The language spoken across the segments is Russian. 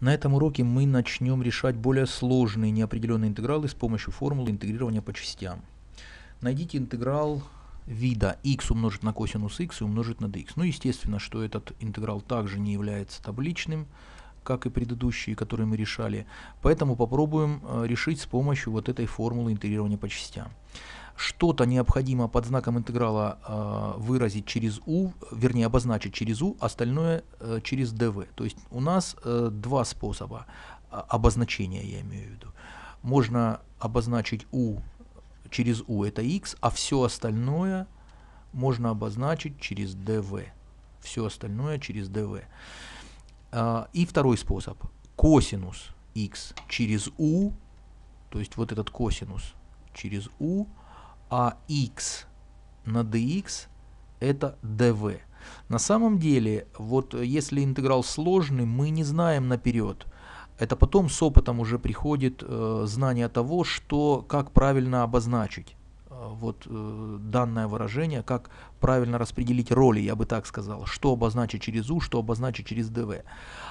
На этом уроке мы начнем решать более сложные неопределенные интегралы с помощью формулы интегрирования по частям. Найдите интеграл вида x умножить на косинус x и умножить на dx. Ну, естественно, что этот интеграл также не является табличным, как и предыдущие, которые мы решали. Поэтому попробуем э, решить с помощью вот этой формулы интегрирования по частям что-то необходимо под знаком интеграла э, выразить через u, вернее обозначить через u, остальное э, через dv. То есть у нас э, два способа а, обозначения, я имею в виду. Можно обозначить u через u, это x, а все остальное можно обозначить через dv. Все остальное через dv. Э, а, и второй способ. Косинус x через u, то есть вот этот косинус через u а x на DX это DV. На самом деле, вот если интеграл сложный, мы не знаем наперед. Это потом с опытом уже приходит э, знание того, что, как правильно обозначить э, вот э, данное выражение, как правильно распределить роли, я бы так сказал, что обозначить через У, что обозначить через ДВ.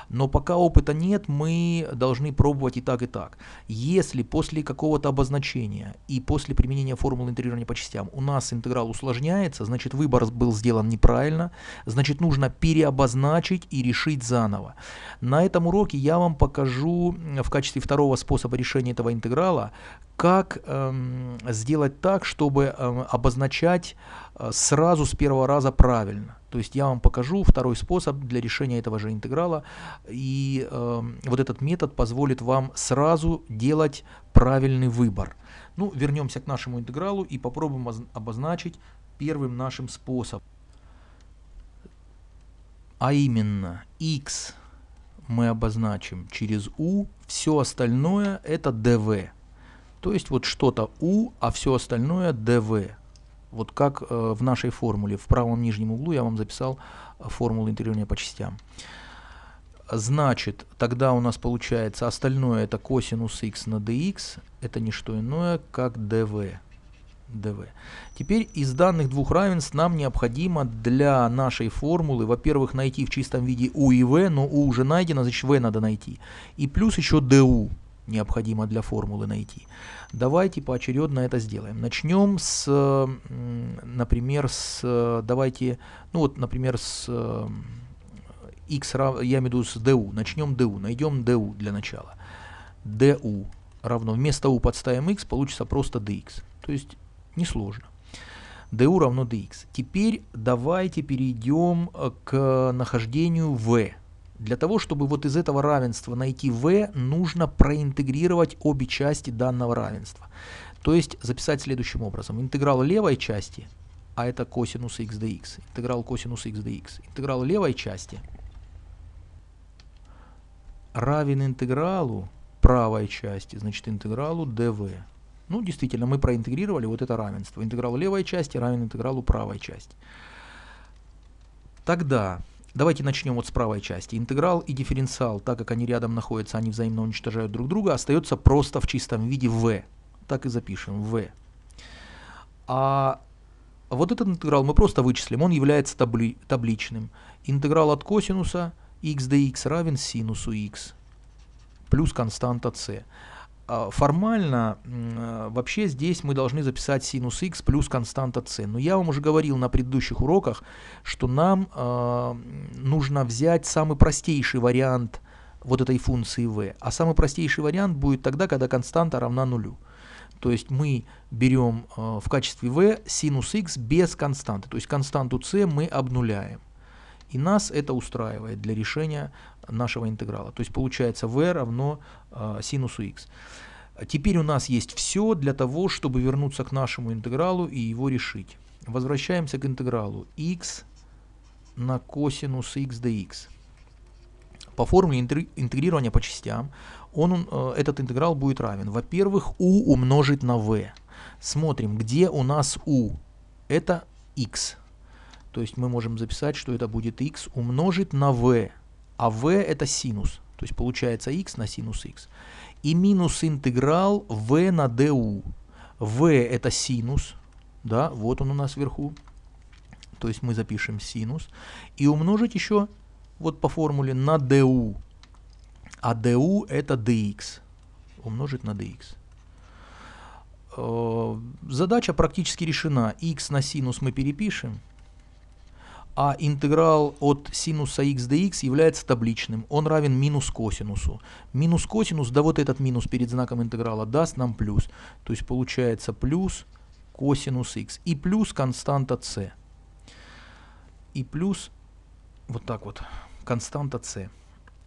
Но пока опыта нет, мы должны пробовать и так, и так. Если после какого-то обозначения и после применения формулы интегрирования по частям у нас интеграл усложняется, значит выбор был сделан неправильно, значит нужно переобозначить и решить заново. На этом уроке я вам покажу в качестве второго способа решения этого интеграла, как эм, сделать так, чтобы эм, обозначать Э, сразу с первого раза правильно. То есть я вам покажу второй способ для решения этого же интеграла. И э, вот этот метод позволит вам сразу делать правильный выбор. Ну, вернемся к нашему интегралу и попробуем обозначить первым нашим способом. А именно, x мы обозначим через u, все остальное это dv. То есть вот что-то u, а все остальное dv. Вот как э, в нашей формуле, в правом нижнем углу я вам записал э, формулу интегрирования по частям. Значит, тогда у нас получается остальное это косинус x на dx, это не что иное, как dv. dv. Теперь из данных двух равенств нам необходимо для нашей формулы, во-первых, найти в чистом виде u и v, но u уже найдено, значит v надо найти. И плюс еще du необходимо для формулы найти. Давайте поочередно это сделаем. Начнем с, например, с, давайте, ну вот, например, с x, э, я имею в виду с du. Начнем du, найдем du для начала. du равно, вместо u подставим x, получится просто dx. То есть несложно du равно dx. Теперь давайте перейдем э, к нахождению v для того, чтобы вот из этого равенства найти v, нужно проинтегрировать обе части данного равенства. То есть записать следующим образом. Интеграл левой части, а это косинус x dx. Интеграл косинус x dx. Интеграл левой части равен интегралу правой части, значит интегралу dv. Ну, действительно, мы проинтегрировали вот это равенство. Интеграл левой части равен интегралу правой части. Тогда Давайте начнем вот с правой части. Интеграл и дифференциал, так как они рядом находятся, они взаимно уничтожают друг друга, остается просто в чистом виде v. Так и запишем v. А вот этот интеграл мы просто вычислим, он является табли табличным. Интеграл от косинуса x dx равен синусу x плюс константа c. А формально а, вообще здесь мы должны записать синус x плюс константа c. Но я вам уже говорил на предыдущих уроках, что нам э, нужно взять самый простейший вариант вот этой функции v. А самый простейший вариант будет тогда, когда константа равна нулю. То есть мы берем э, в качестве v синус x без константы. То есть константу c мы обнуляем. И нас это устраивает для решения нашего интеграла. То есть получается v равно э, синусу x. Теперь у нас есть все для того, чтобы вернуться к нашему интегралу и его решить. Возвращаемся к интегралу x на косинус x dx. По формуле интегрирования по частям он, э, этот интеграл будет равен. Во-первых, u умножить на v. Смотрим, где у нас u. Это x. То есть мы можем записать, что это будет x умножить на v. А v это синус. То есть получается x на синус x и минус интеграл v на du. v это синус, да, вот он у нас вверху. То есть мы запишем синус. И умножить еще вот по формуле на du. А du это dx. Умножить на dx. Э, задача практически решена. x на синус мы перепишем а интеграл от синуса x dx является табличным, он равен минус косинусу. Минус косинус, да вот этот минус перед знаком интеграла даст нам плюс. То есть получается плюс косинус x и плюс константа c. И плюс вот так вот, константа c.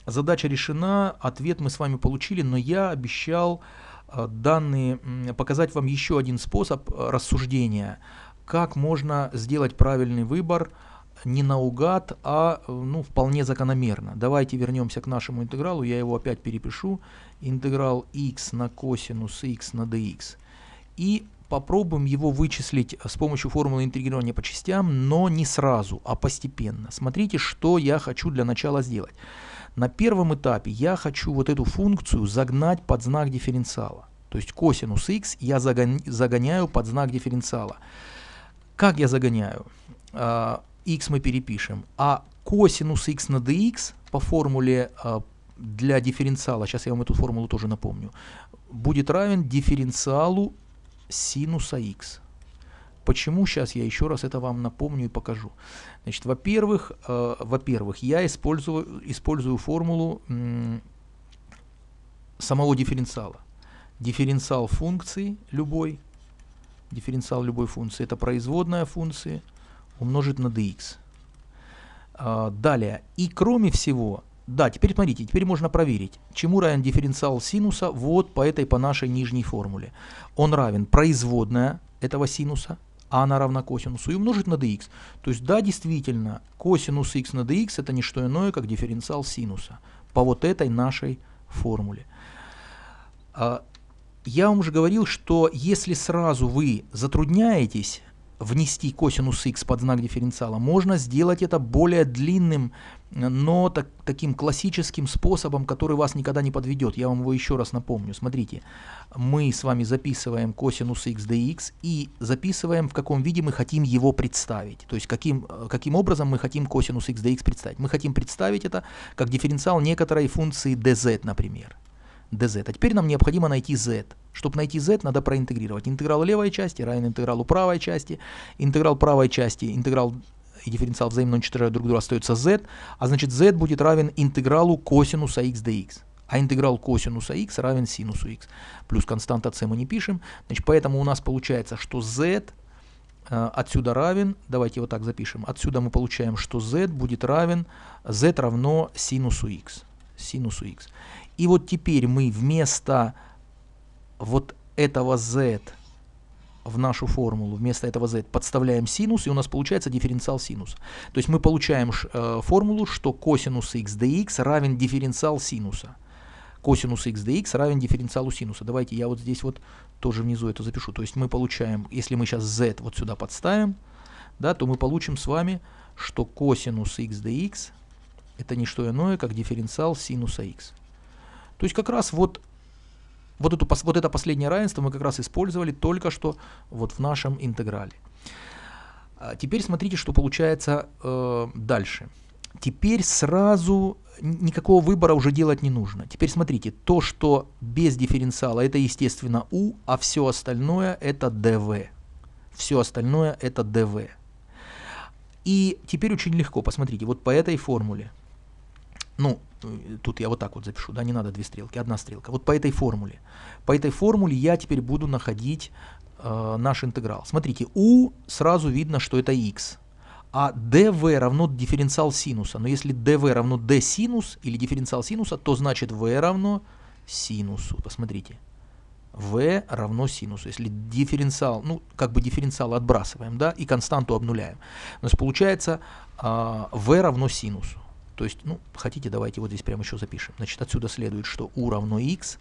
Задача решена, ответ мы с вами получили, но я обещал э, данные, показать вам еще один способ э, рассуждения, как можно сделать правильный выбор, не наугад, а ну, вполне закономерно. Давайте вернемся к нашему интегралу, я его опять перепишу. Интеграл x на косинус x на dx. И попробуем его вычислить с помощью формулы интегрирования по частям, но не сразу, а постепенно. Смотрите, что я хочу для начала сделать. На первом этапе я хочу вот эту функцию загнать под знак дифференциала. То есть косинус x я загоняю под знак дифференциала. Как я загоняю? А, x мы перепишем, а косинус x на dx по формуле э, для дифференциала, сейчас я вам эту формулу тоже напомню, будет равен дифференциалу синуса x. Почему? Сейчас я еще раз это вам напомню и покажу. Значит, во-первых, э, во-первых, я использую, использую формулу м, самого дифференциала. Дифференциал функции любой, дифференциал любой функции, это производная функции – умножить на dx. А, далее. И кроме всего, да, теперь смотрите, теперь можно проверить, чему равен дифференциал синуса вот по этой, по нашей нижней формуле. Он равен производная этого синуса, а она равна косинусу, и умножить на dx. То есть, да, действительно, косинус x на dx это не что иное, как дифференциал синуса по вот этой нашей формуле. А, я вам уже говорил, что если сразу вы затрудняетесь внести косинус x под знак дифференциала, можно сделать это более длинным, но так, таким классическим способом, который вас никогда не подведет. Я вам его еще раз напомню. Смотрите, мы с вами записываем косинус x dx и записываем, в каком виде мы хотим его представить. То есть каким, каким образом мы хотим косинус x dx представить. Мы хотим представить это как дифференциал некоторой функции dz, например dz. А теперь нам необходимо найти z. Чтобы найти z, надо проинтегрировать. Интеграл левой части равен интегралу правой части. Интеграл правой части, интеграл и дифференциал взаимно уничтожают друг друга, остается z, а значит z будет равен интегралу косинуса x dx. А интеграл косинуса x равен синусу x. Плюс константа c мы не пишем. Значит, поэтому у нас получается, что z э, отсюда равен, давайте его так запишем, отсюда мы получаем, что z будет равен, z равно синусу x синусу x. И вот теперь мы вместо вот этого z в нашу формулу, вместо этого z подставляем синус, и у нас получается дифференциал синуса. То есть мы получаем э, формулу, что косинус x dx равен дифференциал синуса. Косинус x dx равен дифференциалу синуса. Давайте я вот здесь вот тоже внизу это запишу. То есть мы получаем, если мы сейчас z вот сюда подставим, да, то мы получим с вами, что косинус x dx это не что иное, как дифференциал синуса x. То есть как раз вот, вот, эту, вот это последнее равенство мы как раз использовали только что вот в нашем интеграле. А теперь смотрите, что получается э, дальше. Теперь сразу никакого выбора уже делать не нужно. Теперь смотрите, то, что без дифференциала, это естественно u, а все остальное это dv. Все остальное это dv. И теперь очень легко, посмотрите, вот по этой формуле ну, э, тут я вот так вот запишу, да, не надо две стрелки, одна стрелка. Вот по этой формуле. По этой формуле я теперь буду находить э, наш интеграл. Смотрите, u сразу видно, что это x. А dv равно дифференциал синуса. Но если dv равно d синус или дифференциал синуса, то значит v равно синусу. Посмотрите. v равно синусу. Если дифференциал, ну, как бы дифференциал отбрасываем, да, и константу обнуляем. У нас получается э, а, v равно синусу. То есть, ну, хотите, давайте вот здесь прямо еще запишем. Значит, отсюда следует, что u равно x,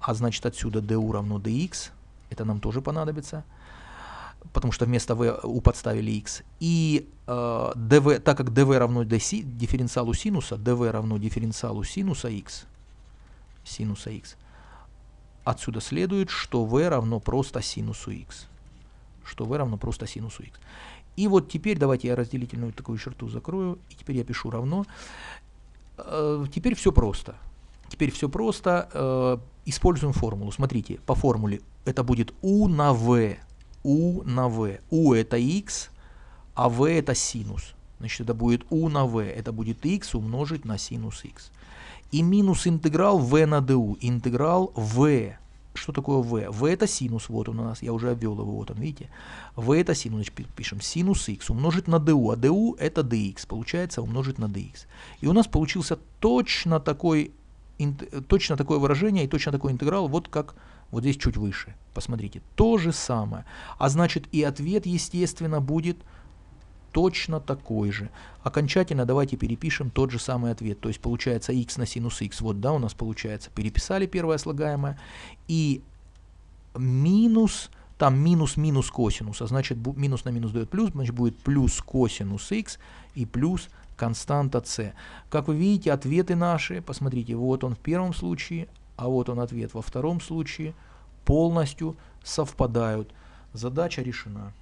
а значит отсюда du равно dx. Это нам тоже понадобится, потому что вместо v u подставили x. И э, dv, так как dv равно dc, дифференциалу синуса, dv равно дифференциалу синуса x, синуса x, отсюда следует, что v равно просто синусу x. Что v равно просто синусу x. И вот теперь давайте я разделительную такую черту закрою, и теперь я пишу равно. Э, теперь все просто. Теперь все просто. Э, используем формулу. Смотрите, по формуле это будет u на v. u на v. u это x, а v это синус. Значит, это будет u на v. Это будет x умножить на синус x. И минус интеграл v на du. Интеграл v что такое v? v это синус, вот он у нас, я уже обвел его, вот он, видите? v это синус, значит, пишем синус x умножить на du, а du это dx, получается умножить на dx. И у нас получился точно, такой, точно такое выражение и точно такой интеграл, вот как вот здесь чуть выше. Посмотрите, то же самое. А значит и ответ, естественно, будет точно такой же. Окончательно давайте перепишем тот же самый ответ. То есть получается x на синус x. Вот, да, у нас получается. Переписали первое слагаемое. И минус, там минус-минус косинус. А значит, минус на минус дает плюс. Значит, будет плюс косинус x и плюс константа c. Как вы видите, ответы наши, посмотрите, вот он в первом случае, а вот он ответ во втором случае, полностью совпадают. Задача решена.